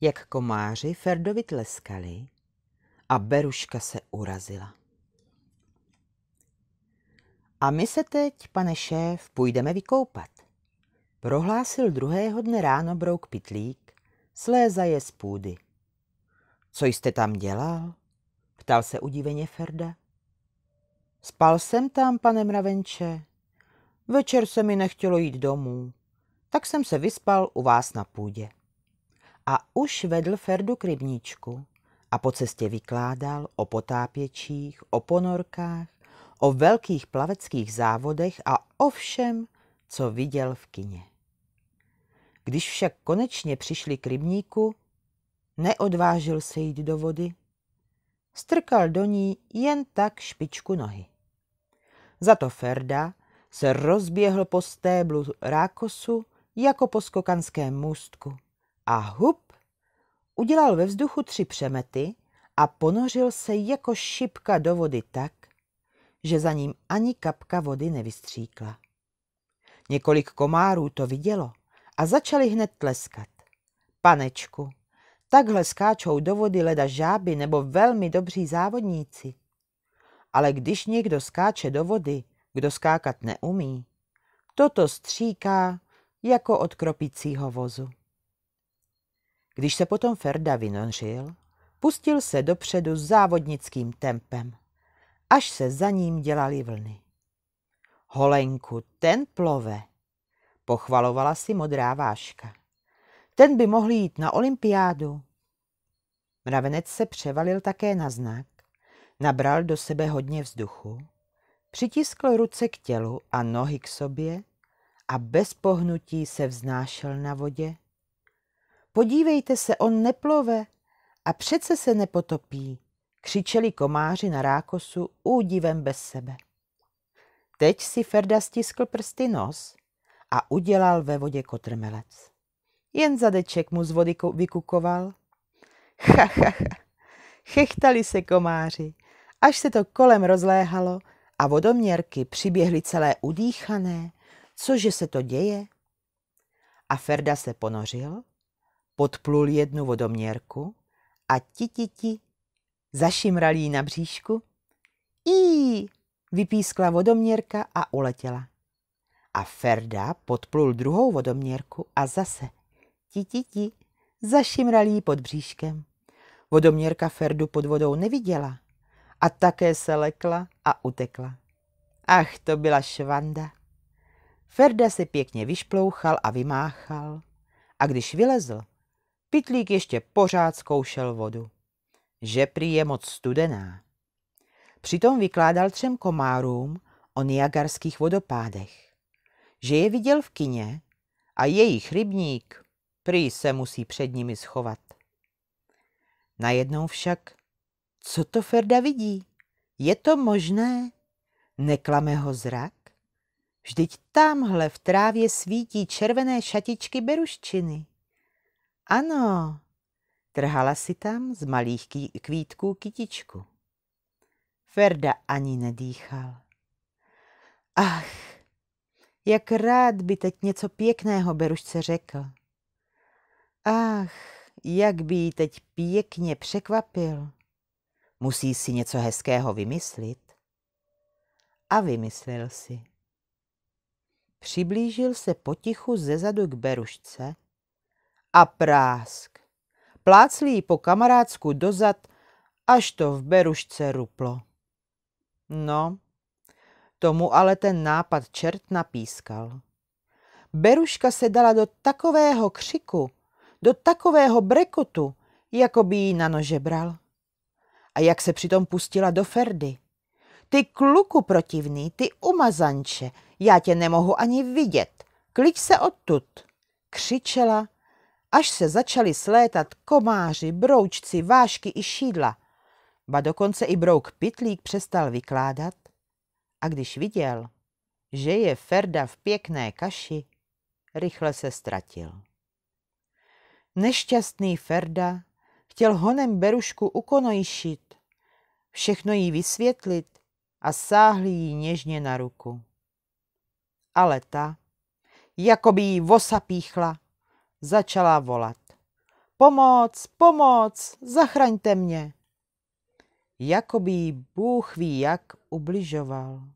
jak komáři Ferdovi tleskali a Beruška se urazila. A my se teď, pane šéf, půjdeme vykoupat, prohlásil druhého dne ráno brouk pitlík, je z půdy. Co jste tam dělal? ptal se udiveně Ferda. Spal jsem tam, pane mravenče. Večer se mi nechtělo jít domů, tak jsem se vyspal u vás na půdě a už vedl Ferdu k rybníčku a po cestě vykládal o potápěčích, o ponorkách, o velkých plaveckých závodech a o všem, co viděl v kině. Když však konečně přišli k rybníku, neodvážil se jít do vody, strkal do ní jen tak špičku nohy. Za to Ferda se rozběhl po stéblu rákosu jako po skokanském můstku a hup, udělal ve vzduchu tři přemety a ponořil se jako šipka do vody tak, že za ním ani kapka vody nevystříkla. Několik komárů to vidělo a začali hned tleskat. Panečku, takhle skáčou do vody leda žáby nebo velmi dobří závodníci. Ale když někdo skáče do vody, kdo skákat neumí, toto stříká jako od kropicího vozu. Když se potom Ferda vynořil, pustil se dopředu s závodnickým tempem, až se za ním dělali vlny. Holenku, ten plove, pochvalovala si modrá váška. Ten by mohl jít na olympiádu. Mravenec se převalil také na znak, nabral do sebe hodně vzduchu, přitiskl ruce k tělu a nohy k sobě a bez pohnutí se vznášel na vodě, Podívejte se, on neplove a přece se nepotopí, křičeli komáři na rákosu údivem bez sebe. Teď si Ferda stiskl prsty nos a udělal ve vodě kotrmelec. Jen zadeček mu z vody vykukoval. Ha, ha, ha. Chechtali se komáři, až se to kolem rozléhalo a vodoměrky přiběhly celé udýchané. Cože se to děje? A Ferda se ponořil podplul jednu vodoměrku a ti, ti, ti zašimral jí na bříšku. I vypískla vodoměrka a uletěla. A Ferda podplul druhou vodoměrku a zase ti, ti, ti zašimral jí pod bříškem. Vodoměrka Ferdu pod vodou neviděla a také se lekla a utekla. Ach, to byla švanda. Ferda se pěkně vyšplouchal a vymáchal a když vylezl, Pitlík ještě pořád zkoušel vodu. Že prý je moc studená. Přitom vykládal třem komárům o niagarských vodopádech. Že je viděl v kině a jejich rybník prý se musí před nimi schovat. Najednou však, co to Ferda vidí? Je to možné? Neklame ho zrak? Vždyť tamhle v trávě svítí červené šatičky beruščiny. Ano, trhala si tam z malých kvítků kytičku. Ferda ani nedýchal. Ach, jak rád by teď něco pěkného Berušce řekl. Ach, jak by ji teď pěkně překvapil. Musí si něco hezkého vymyslit. A vymyslel si. Přiblížil se potichu zezadu k Berušce, a prásk. Pláclí po kamarádsku dozad, až to v berušce ruplo. No, tomu ale ten nápad čert napískal. Beruška se dala do takového křiku, do takového brekotu, jako by jí na nože bral. A jak se přitom pustila do Ferdy. Ty kluku protivný, ty umazanče, já tě nemohu ani vidět. Klič se odtud. Křičela až se začali slétat komáři, broučci, vášky i šídla. Ba dokonce i brouk pitlík přestal vykládat. A když viděl, že je Ferda v pěkné kaši, rychle se ztratil. Nešťastný Ferda chtěl honem Berušku ukonojšit, všechno jí vysvětlit a sáhl jí něžně na ruku. Ale ta, jako by jí vosa píchla, Začala volat. Pomoc, pomoc, zachraňte mě. Jakoby Bůh ví jak ubližoval.